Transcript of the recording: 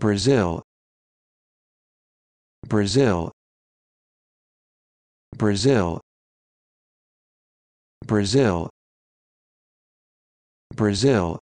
Brazil Brazil Brazil Brazil Brazil